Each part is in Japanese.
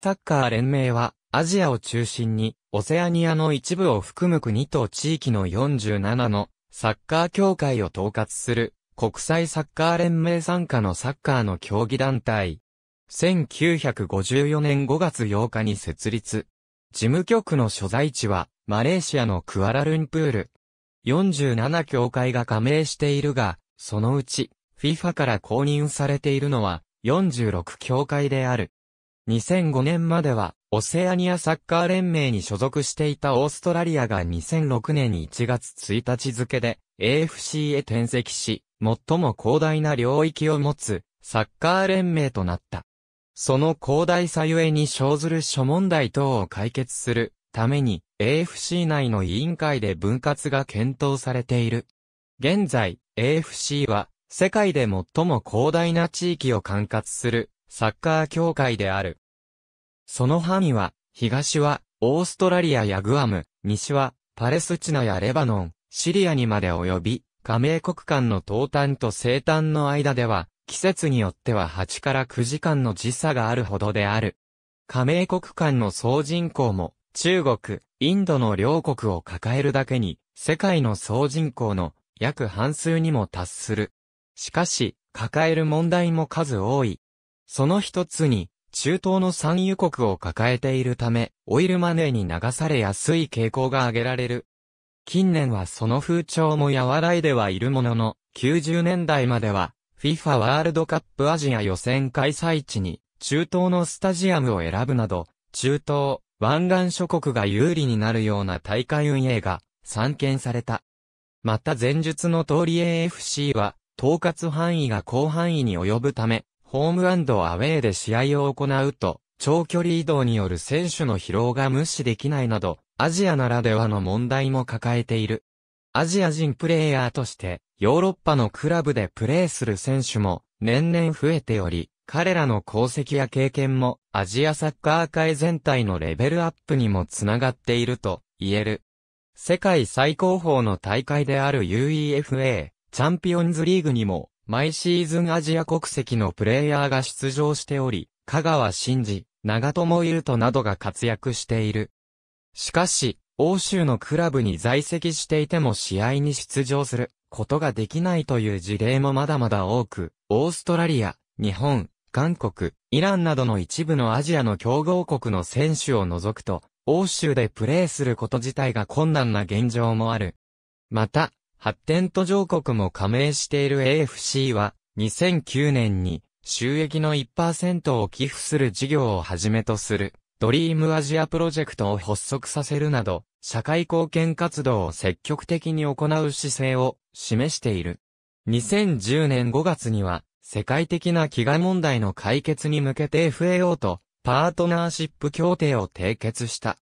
サッカー連盟は、アジアを中心に、オセアニアの一部を含む国と地域の47のサッカー協会を統括する国際サッカー連盟参加のサッカーの競技団体。1954年5月8日に設立。事務局の所在地はマレーシアのクアラルンプール。47協会が加盟しているが、そのうち FIFA から公認されているのは46協会である。2005年までは、オセアニアサッカー連盟に所属していたオーストラリアが2006年1月1日付で AFC へ転籍し、最も広大な領域を持つサッカー連盟となった。その広大さゆえに生ずる諸問題等を解決するために AFC 内の委員会で分割が検討されている。現在 AFC は世界で最も広大な地域を管轄するサッカー協会である。その範囲は、東は、オーストラリアやグアム、西は、パレスチナやレバノン、シリアにまで及び、加盟国間の東端と西端の間では、季節によっては8から9時間の時差があるほどである。加盟国間の総人口も、中国、インドの両国を抱えるだけに、世界の総人口の約半数にも達する。しかし、抱える問題も数多い。その一つに、中東の産油国を抱えているため、オイルマネーに流されやすい傾向が挙げられる。近年はその風潮も和らいではいるものの、90年代までは、FIFA ワールドカップアジア予選開催地に、中東のスタジアムを選ぶなど、中東、湾岸諸国が有利になるような大会運営が散見された。また前述の通り AFC は、統括範囲が広範囲に及ぶため、ホームアウェーで試合を行うと、長距離移動による選手の疲労が無視できないなど、アジアならではの問題も抱えている。アジア人プレイヤーとして、ヨーロッパのクラブでプレーする選手も年々増えており、彼らの功績や経験もアジアサッカー界全体のレベルアップにもつながっていると言える。世界最高峰の大会である UEFA チャンピオンズリーグにも毎シーズンアジア国籍のプレイヤーが出場しており、香川真司、長友優斗などが活躍している。しかし、欧州のクラブに在籍していても試合に出場することができないという事例もまだまだ多く、オーストラリア、日本、韓国、イランなどの一部のアジアの強豪国の選手を除くと、欧州でプレーすること自体が困難な現状もある。また、発展途上国も加盟している AFC は、2009年に収益の1%を寄付する事業をはじめとする、ドリームアジアプロジェクトを発足させるなど、社会貢献活動を積極的に行う姿勢を示している。2010年5月には、世界的な飢餓問題の解決に向けて FAO とパートナーシップ協定を締結した。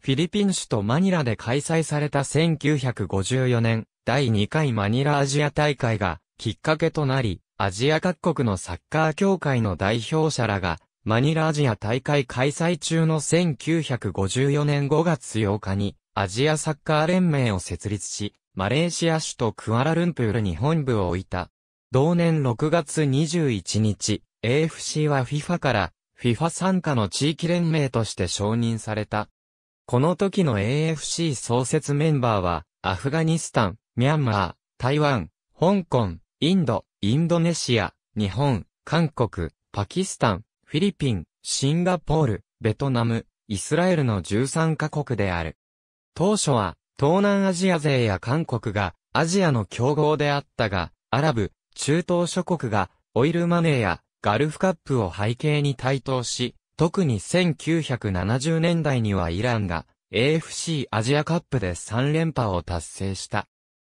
フィリピン首都マニラで開催された1954年第2回マニラアジア大会がきっかけとなり、アジア各国のサッカー協会の代表者らが、マニラアジア大会開催中の1954年5月8日に、アジアサッカー連盟を設立し、マレーシア首都クアラルンプールに本部を置いた。同年6月21日、AFC は FIFA から FIFA 参加の地域連盟として承認された。この時の AFC 創設メンバーは、アフガニスタン、ミャンマー、台湾、香港、インド、インドネシア、日本、韓国、パキスタン、フィリピン、シンガポール、ベトナム、イスラエルの13カ国である。当初は、東南アジア勢や韓国が、アジアの競合であったが、アラブ、中東諸国が、オイルマネーや、ガルフカップを背景に台頭し、特に1970年代にはイランが、AFC アジアカップで3連覇を達成した。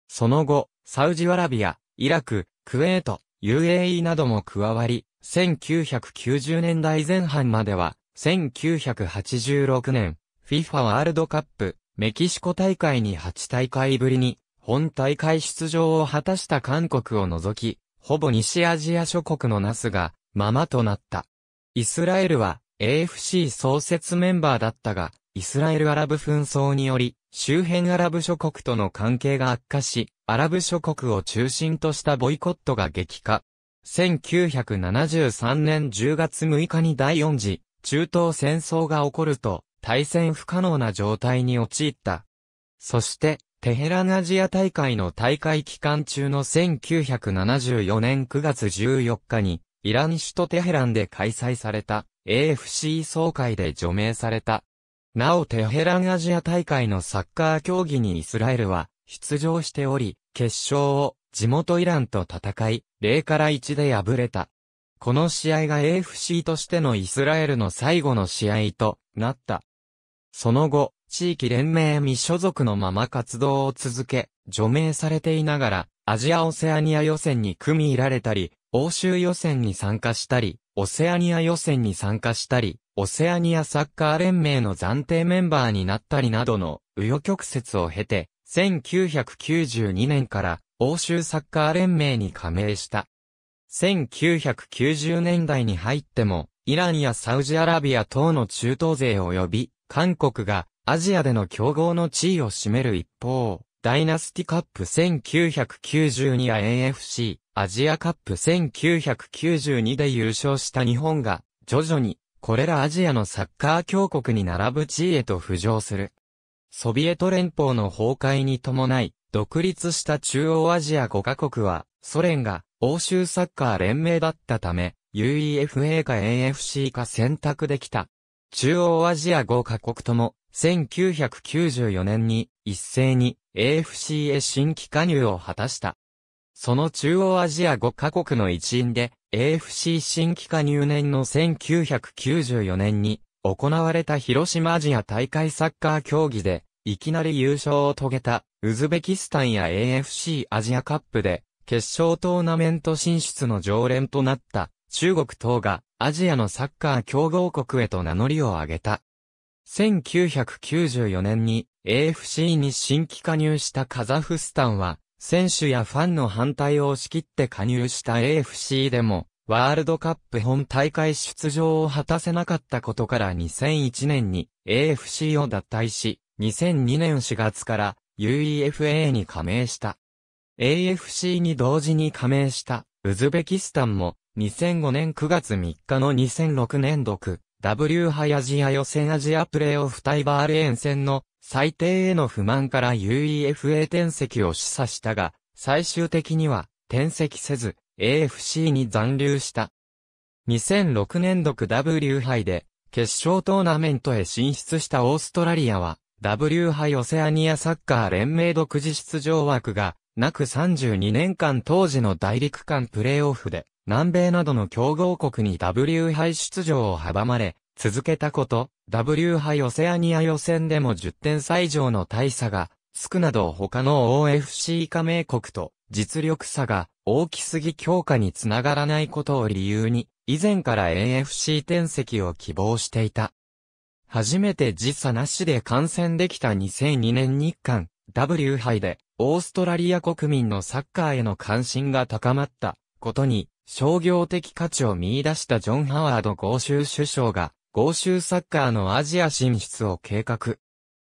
その後、サウジアラビア、イラク、クウェート、UAE なども加わり、1990年代前半までは、1986年、FIFA ワールドカップ、メキシコ大会に8大会ぶりに、本大会出場を果たした韓国を除き、ほぼ西アジア諸国のナスが、ままとなった。イスラエルは、AFC 創設メンバーだったが、イスラエル・アラブ紛争により、周辺アラブ諸国との関係が悪化し、アラブ諸国を中心としたボイコットが激化。1973年10月6日に第4次、中東戦争が起こると、対戦不可能な状態に陥った。そして、テヘランアジア大会の大会期間中の1974年9月14日に、イラン首都テヘランで開催された AFC 総会で除名された。なおテヘランアジア大会のサッカー競技にイスラエルは出場しており、決勝を地元イランと戦い、0から1で敗れた。この試合が AFC としてのイスラエルの最後の試合となった。その後、地域連盟未所属のまま活動を続け、除名されていながら、アジア・オセアニア予選に組み入られたり、欧州予選に参加したり、オセアニア予選に参加したり、オセアニアサッカー連盟の暫定メンバーになったりなどの、右余曲折を経て、1992年から欧州サッカー連盟に加盟した。1990年代に入っても、イランやサウジアラビア等の中東勢及び、韓国がアジアでの競合の地位を占める一方、ダイナスティカップ1992や AFC、アジアカップ1992で優勝した日本が、徐々にこれらアジアのサッカー強国に並ぶ地位へと浮上する。ソビエト連邦の崩壊に伴い、独立した中央アジア5カ国は、ソ連が欧州サッカー連盟だったため、UEFA か AFC か選択できた。中央アジア5カ国とも、1994年に一斉に AFC へ新規加入を果たした。その中央アジア5カ国の一員で、AFC 新規加入年の1994年に行われた広島アジア大会サッカー競技でいきなり優勝を遂げたウズベキスタンや AFC アジアカップで決勝トーナメント進出の常連となった中国等がアジアのサッカー強豪国へと名乗りを上げた。1994年に AFC に新規加入したカザフスタンは選手やファンの反対を押し切って加入した AFC でも、ワールドカップ本大会出場を果たせなかったことから2001年に AFC を脱退し、2002年4月から UEFA に加盟した。AFC に同時に加盟したウズベキスタンも2005年9月3日の2006年6 W ハイアジア予選アジアプレーオフタイバーレーン戦の最低への不満から UEFA 転籍を示唆したが、最終的には転籍せず AFC に残留した。2006年度 W 杯で決勝トーナメントへ進出したオーストラリアは W 杯オセアニアサッカー連盟独自出場枠がなく32年間当時の大陸間プレーオフで南米などの強豪国に W 杯出場を阻まれ続けたこと、W 杯オセアニア予選でも10点差以上の大差が、スクなど他の OFC 加盟国と実力差が大きすぎ強化につながらないことを理由に、以前から AFC 転籍を希望していた。初めて実差なしで観戦できた2002年日韓 W 杯で、オーストラリア国民のサッカーへの関心が高まったことに、商業的価値を見出したジョン・ハワード公衆首相が、豪州サッカーのアジア進出を計画。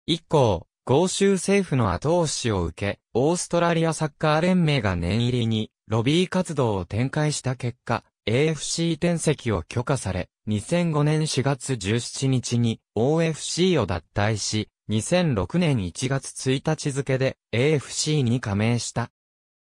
以降、豪州政府の後押しを受け、オーストラリアサッカー連盟が念入りに、ロビー活動を展開した結果、AFC 転籍を許可され、2005年4月17日に OFC を脱退し、2006年1月1日付で AFC に加盟した。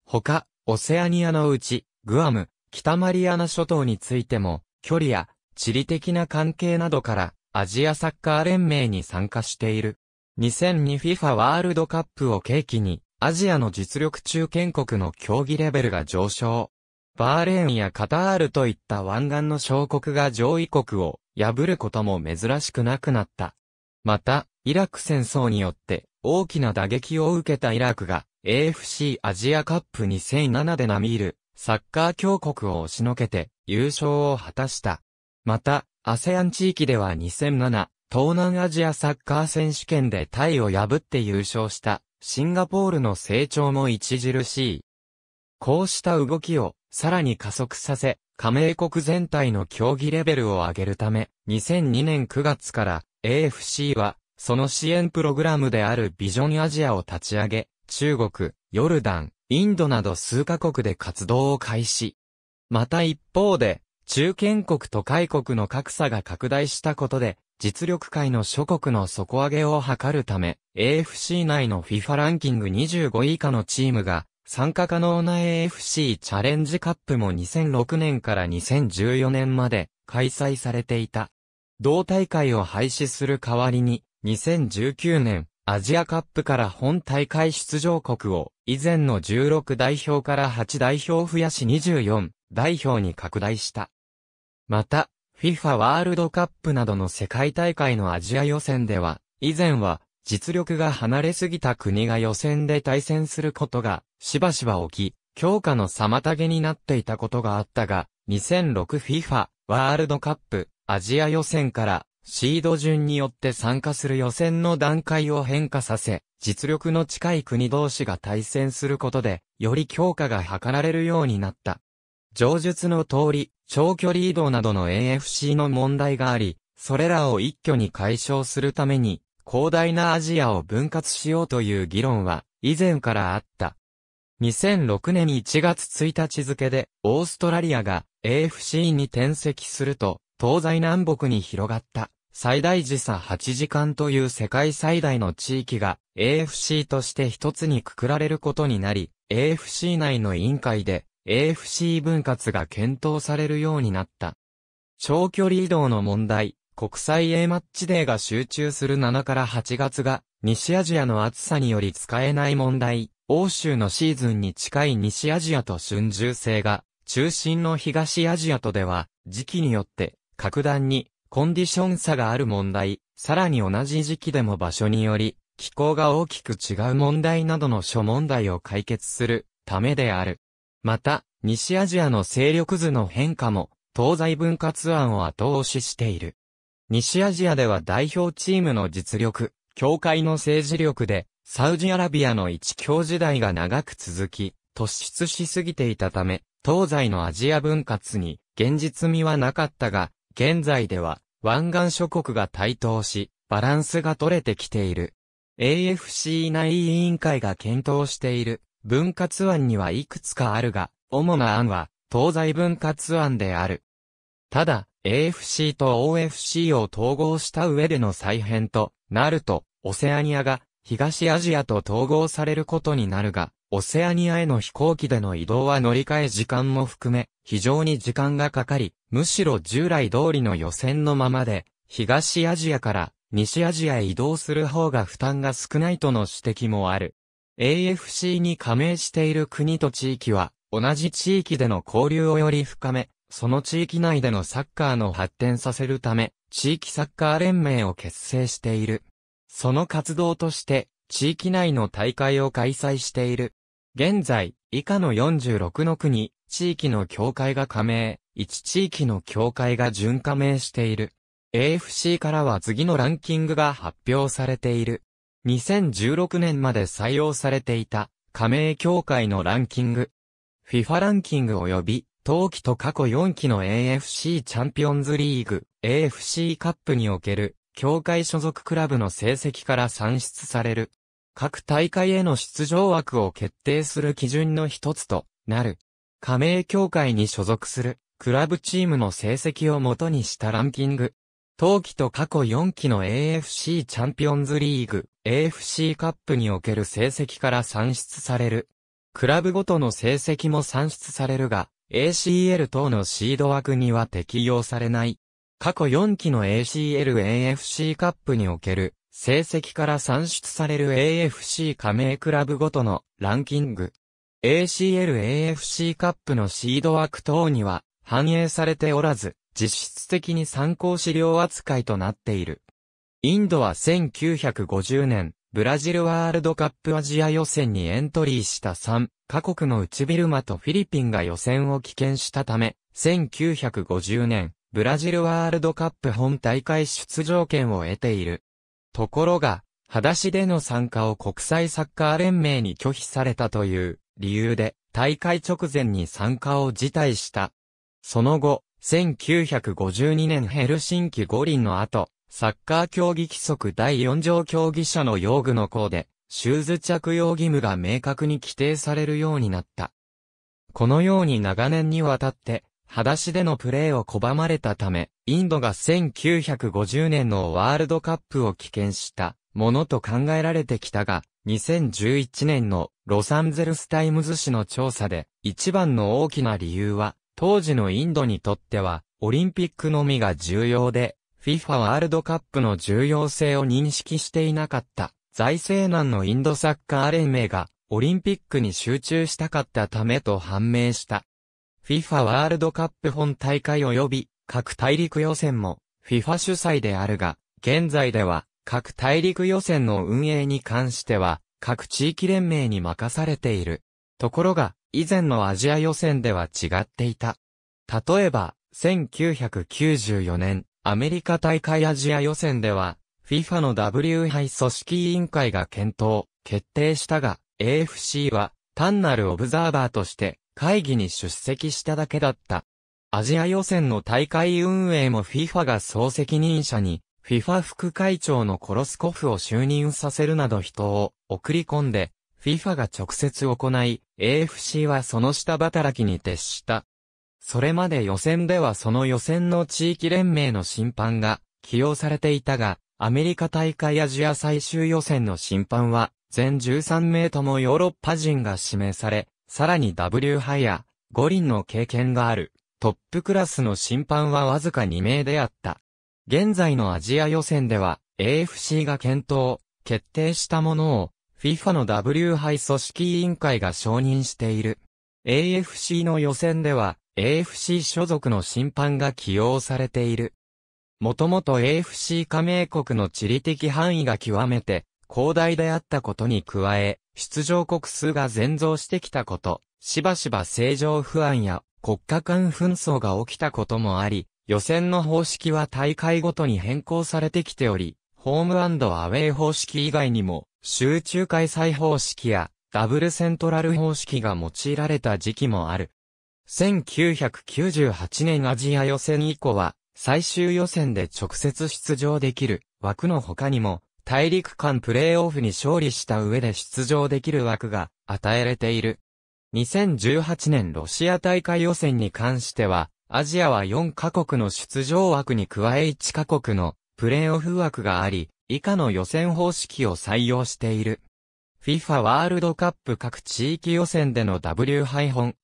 他、オセアニアのうち、グアム、北マリアナ諸島についても、距離や地理的な関係などから、アジアサッカー連盟に参加している。2002FIFA ワールドカップを契機に、アジアの実力中堅国の競技レベルが上昇。バーレーンやカタールといった湾岸の小国が上位国を破ることも珍しくなくなった。また、イラク戦争によって大きな打撃を受けたイラクが AFC アジアカップ2007で並みいるサッカー強国を押しのけて優勝を果たした。また、ASEAN 地域では2007、東南アジアサッカー選手権でタイを破って優勝したシンガポールの成長も著しい。こうした動きをさらに加速させ、加盟国全体の競技レベルを上げるため、2002年9月から AFC はその支援プログラムであるビジョンアジアを立ち上げ、中国、ヨルダン、インドなど数カ国で活動を開始。また一方で、中堅国と海国の格差が拡大したことで、実力界の諸国の底上げを図るため、AFC 内の FIFA ランキング25位以下のチームが、参加可能な AFC チャレンジカップも2006年から2014年まで開催されていた。同大会を廃止する代わりに、2019年、アジアカップから本大会出場国を、以前の16代表から8代表増やし24代表に拡大した。また、FIFA ワールドカップなどの世界大会のアジア予選では、以前は実力が離れすぎた国が予選で対戦することがしばしば起き、強化の妨げになっていたことがあったが、2006FIFA ワールドカップアジア予選からシード順によって参加する予選の段階を変化させ、実力の近い国同士が対戦することで、より強化が図られるようになった。上述の通り、長距離移動などの AFC の問題があり、それらを一挙に解消するために、広大なアジアを分割しようという議論は、以前からあった。2006年1月1日付で、オーストラリアが AFC に転籍すると、東西南北に広がった、最大時差8時間という世界最大の地域が AFC として一つにくくられることになり、AFC 内の委員会で AFC 分割が検討されるようになった。長距離移動の問題、国際 A マッチデーが集中する7から8月が、西アジアの暑さにより使えない問題、欧州のシーズンに近い西アジアと春秋性が、中心の東アジアとでは、時期によって、格段に、コンディション差がある問題、さらに同じ時期でも場所により、気候が大きく違う問題などの諸問題を解決するためである。また、西アジアの勢力図の変化も、東西分割案を後押ししている。西アジアでは代表チームの実力、協会の政治力で、サウジアラビアの一強時代が長く続き、突出しすぎていたため、東西のアジア分割に現実味はなかったが、現在では湾岸諸国が台頭し、バランスが取れてきている。AFC 内委員会が検討している分割案にはいくつかあるが、主な案は、東西分割案である。ただ、AFC と OFC を統合した上での再編となると、オセアニアが東アジアと統合されることになるが、オセアニアへの飛行機での移動は乗り換え時間も含め、非常に時間がかかり、むしろ従来通りの予選のままで、東アジアから西アジアへ移動する方が負担が少ないとの指摘もある。AFC に加盟している国と地域は、同じ地域での交流をより深め、その地域内でのサッカーの発展させるため、地域サッカー連盟を結成している。その活動として、地域内の大会を開催している。現在、以下の46の国、地域の協会が加盟、1地域の協会が準加盟している。AFC からは次のランキングが発表されている。2016年まで採用されていた加盟協会のランキング。FIFA ランキング及び冬季と過去4期の AFC チャンピオンズリーグ AFC カップにおける協会所属クラブの成績から算出される。各大会への出場枠を決定する基準の一つとなる。加盟協会に所属するクラブチームの成績をもとにしたランキング。冬季と過去4期の AFC チャンピオンズリーグ、AFC カップにおける成績から算出される。クラブごとの成績も算出されるが、ACL 等のシード枠には適用されない。過去4期の ACL AFC カップにおける成績から算出される AFC 加盟クラブごとのランキング。ACL AFC カップのシード枠等には反映されておらず、実質的に参考資料扱いとなっている。インドは1950年、ブラジルワールドカップアジア予選にエントリーした3カ国のうちビルマとフィリピンが予選を棄権したため、1950年、ブラジルワールドカップ本大会出場権を得ている。ところが、裸足での参加を国際サッカー連盟に拒否されたという理由で、大会直前に参加を辞退した。その後、1952年ヘルシンキ五輪の後、サッカー競技規則第4条競技者の用具の項で、シューズ着用義務が明確に規定されるようになった。このように長年にわたって、裸足でのプレーを拒まれたため、インドが1950年のワールドカップを棄権したものと考えられてきたが、2011年のロサンゼルスタイムズ紙の調査で、一番の大きな理由は、当時のインドにとっては、オリンピックのみが重要で、FIFA ワールドカップの重要性を認識していなかった。財政難のインドサッカー連盟が、オリンピックに集中したかったためと判明した。FIFA ワールドカップ本大会及び、各大陸予選も、FIFA 主催であるが、現在では、各大陸予選の運営に関しては、各地域連盟に任されている。ところが、以前のアジア予選では違っていた。例えば、1994年、アメリカ大会アジア予選では、FIFA の W 杯組織委員会が検討、決定したが、AFC は単なるオブザーバーとして会議に出席しただけだった。アジア予選の大会運営も FIFA が総責任者に FIFA 副会長のコロスコフを就任させるなど人を送り込んで FIFA が直接行い、AFC はその下働きに徹した。それまで予選ではその予選の地域連盟の審判が起用されていたが、アメリカ大会アジア最終予選の審判は、全13名ともヨーロッパ人が指名され、さらに W ハイや五輪の経験がある、トップクラスの審判はわずか2名であった。現在のアジア予選では、AFC が検討、決定したものを、FIFA の W 杯組織委員会が承認している。AFC の予選では AFC 所属の審判が起用されている。もともと AFC 加盟国の地理的範囲が極めて広大であったことに加え、出場国数が全増してきたこと、しばしば正常不安や国家間紛争が起きたこともあり、予選の方式は大会ごとに変更されてきており、ホームアウェイ方式以外にも、集中開催方式やダブルセントラル方式が用いられた時期もある。1998年アジア予選以降は最終予選で直接出場できる枠の他にも大陸間プレーオフに勝利した上で出場できる枠が与えられている。2018年ロシア大会予選に関しては、アジアは4カ国の出場枠に加え1カ国のプレーオフ枠があり、以下の予選方式を採用している。FIFA ワールドカップ各地域予選での W-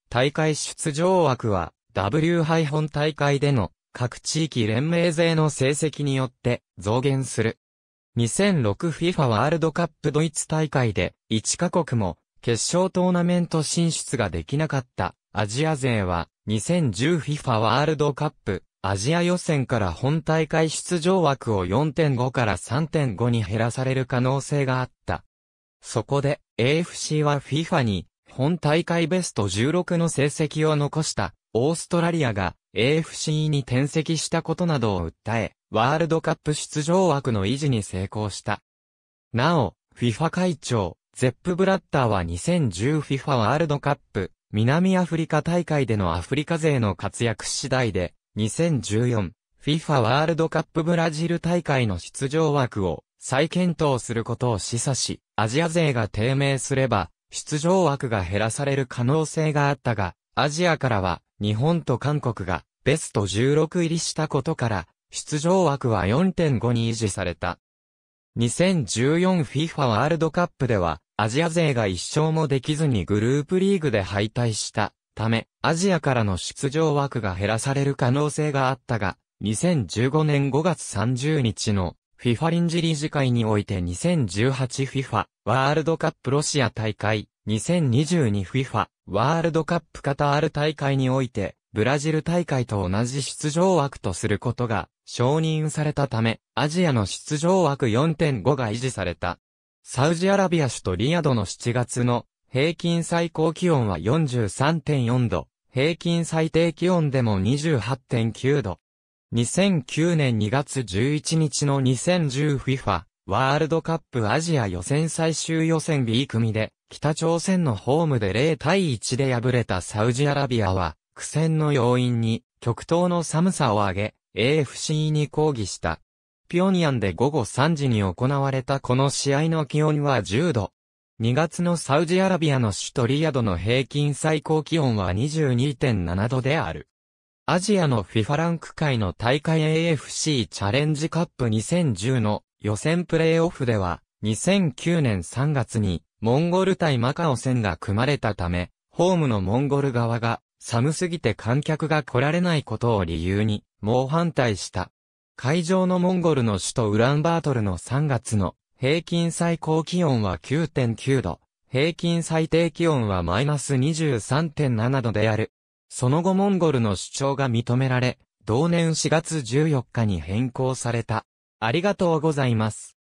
大会出場枠は W- 大会での各地域連盟勢の成績によって増減する。2006FIFA ワールドカップドイツ大会で1カ国も決勝トーナメント進出ができなかったアジア勢は 2010FIFA ワールドカップアジア予選から本大会出場枠を4.5から3.5に減らされる可能性があった。そこで AFC は FIFA に本大会ベスト16の成績を残したオーストラリアが AFC に転籍したことなどを訴え、ワールドカップ出場枠の維持に成功した。なお、FIFA 会長、ゼップ・ブラッターは 2010FIFA ワールドカップ、南アフリカ大会でのアフリカ勢の活躍次第で、2014、FIFA ワールドカップブラジル大会の出場枠を再検討することを示唆し、アジア勢が低迷すれば、出場枠が減らされる可能性があったが、アジアからは日本と韓国がベスト16入りしたことから、出場枠は4.5に維持された。2014FIFA ワールドカップでは、アジア勢が一勝もできずにグループリーグで敗退したため、アジアからの出場枠が減らされる可能性があったが、2015年5月30日の FIFA 臨時理事会において 2018FIFA ワールドカップロシア大会、2022FIFA ワールドカップカタール大会において、ブラジル大会と同じ出場枠とすることが承認されたため、アジアの出場枠4.5が維持された。サウジアラビア首都リヤドの7月の平均最高気温は43.4度、平均最低気温でも28.9度。2009年2月11日の 2010FIFA ワールドカップアジア予選最終予選 B 組で北朝鮮のホームで0対1で敗れたサウジアラビアは苦戦の要因に極東の寒さを挙げ AFC に抗議した。ピョンヤンで午後3時に行われたこの試合の気温は10度、2月のサウジアラビアの首都リヤドの平均最高気温は22.7度である。アジアの FIFA ランク界の大会 AFC チャレンジカップ2010の予選プレイオフでは、2009年3月にモンゴル対マカオ戦が組まれたため、ホームのモンゴル側が寒すぎて観客が来られないことを理由に猛反対した。会場のモンゴルの首都ウランバートルの3月の平均最高気温は9.9度、平均最低気温はマイナス23.7度である。その後モンゴルの主張が認められ、同年4月14日に変更された。ありがとうございます。